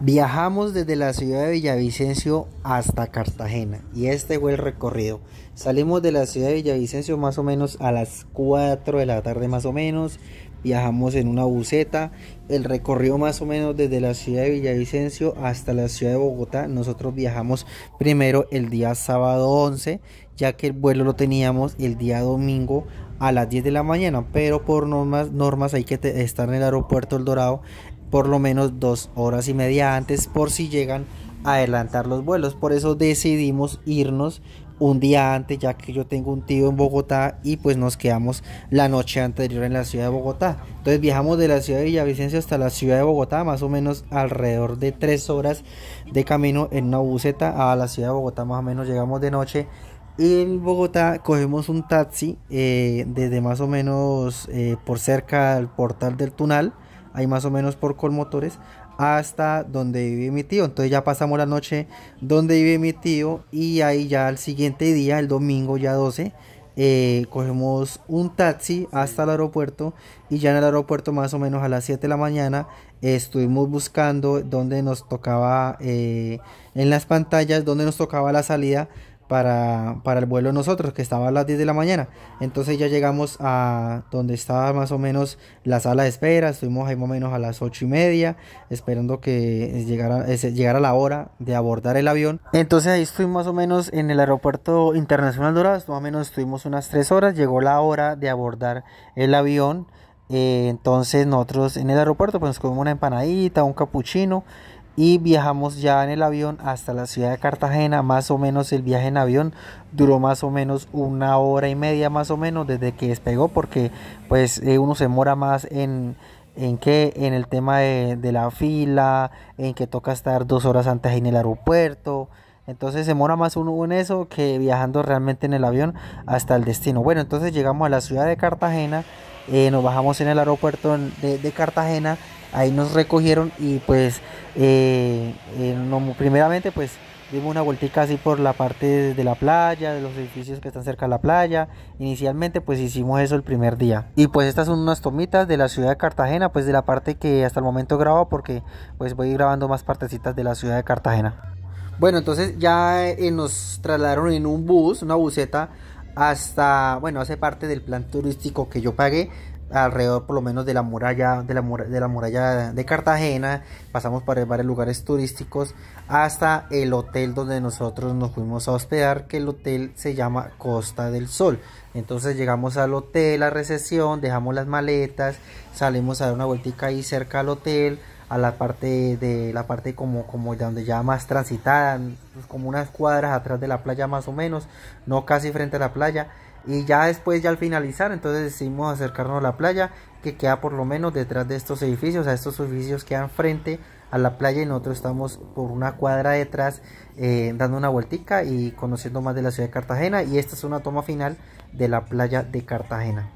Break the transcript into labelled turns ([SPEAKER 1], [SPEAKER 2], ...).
[SPEAKER 1] Viajamos desde la ciudad de Villavicencio hasta Cartagena y este fue el recorrido. Salimos de la ciudad de Villavicencio más o menos a las 4 de la tarde más o menos. Viajamos en una buceta. El recorrido más o menos desde la ciudad de Villavicencio hasta la ciudad de Bogotá. Nosotros viajamos primero el día sábado 11 ya que el vuelo lo teníamos el día domingo a las 10 de la mañana, pero por normas, normas hay que estar en el aeropuerto El Dorado por lo menos dos horas y media antes por si llegan a adelantar los vuelos. Por eso decidimos irnos un día antes ya que yo tengo un tío en Bogotá y pues nos quedamos la noche anterior en la ciudad de Bogotá. Entonces viajamos de la ciudad de Villavicencio hasta la ciudad de Bogotá, más o menos alrededor de tres horas de camino en una buseta a la ciudad de Bogotá, más o menos llegamos de noche. Y en Bogotá cogemos un taxi eh, desde más o menos eh, por cerca al portal del túnel ahí más o menos por Colmotores, hasta donde vive mi tío. Entonces ya pasamos la noche donde vive mi tío y ahí ya al siguiente día, el domingo ya 12, eh, cogemos un taxi hasta el aeropuerto y ya en el aeropuerto más o menos a las 7 de la mañana estuvimos buscando donde nos tocaba eh, en las pantallas, donde nos tocaba la salida para, para el vuelo nosotros, que estaba a las 10 de la mañana. Entonces ya llegamos a donde estaba más o menos la sala de espera, estuvimos ahí más o menos a las 8 y media, esperando que llegara, a la hora de abordar el avión. Entonces ahí estuvimos más o menos en el aeropuerto internacional Dorado, más o menos estuvimos unas 3 horas, llegó la hora de abordar el avión. Eh, entonces nosotros en el aeropuerto pues comimos una empanadita, un capuchino y viajamos ya en el avión hasta la ciudad de Cartagena. Más o menos el viaje en avión duró más o menos una hora y media más o menos desde que despegó porque pues eh, uno se mora más en, que en el tema de, la fila, en que toca estar dos horas antes en el aeropuerto. Entonces se mora más uno en eso que viajando realmente en el avión hasta el destino. Bueno, entonces llegamos a la ciudad de Cartagena, eh, nos bajamos en el aeropuerto de Cartagena ahí nos recogieron y pues eh, eh, primeramente pues dimos una vueltica así por la parte de la playa, de los edificios que están cerca de la playa. Inicialmente pues hicimos eso el primer día. Y pues estas son unas tomitas de la ciudad de Cartagena, pues de la parte que hasta el momento grabo porque pues voy grabando más partecitas de la ciudad de Cartagena. Bueno, entonces ya eh, nos trasladaron en un bus, una buseta hasta, bueno, hace parte del plan turístico que yo pagué alrededor por lo menos de la muralla de la, de, la muralla de Cartagena, pasamos por varios lugares turísticos hasta el hotel donde nosotros nos fuimos a hospedar, que el hotel se llama Costa del Sol. Entonces llegamos al hotel, a recesión dejamos las maletas, salimos a dar una vueltica ahí cerca al hotel, a la parte de la parte como como donde ya más transitada, pues como unas cuadras atrás de la playa más o menos, no casi frente a la playa y ya después ya al finalizar entonces decidimos acercarnos a la playa que queda por lo menos detrás de estos edificios, a estos edificios quedan frente a la playa y nosotros estamos por una cuadra detrás eh, dando una vueltica y conociendo más de la ciudad de Cartagena y esta es una toma final de la playa de Cartagena.